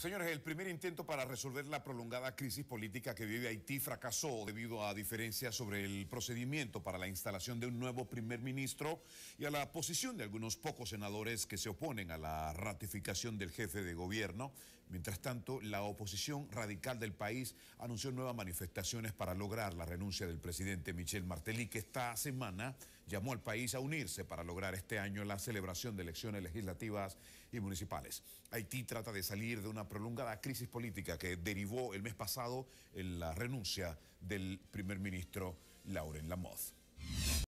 Señores, el primer intento para resolver la prolongada crisis política que vive Haití fracasó debido a diferencias sobre el procedimiento para la instalación de un nuevo primer ministro y a la posición de algunos pocos senadores que se oponen a la ratificación del jefe de gobierno. Mientras tanto, la oposición radical del país anunció nuevas manifestaciones para lograr la renuncia del presidente Michel Martelly, que esta semana llamó al país a unirse para lograr este año la celebración de elecciones legislativas y municipales. Haití trata de salir de una prolongada crisis política que derivó el mes pasado en la renuncia del primer ministro Lauren Lamothe.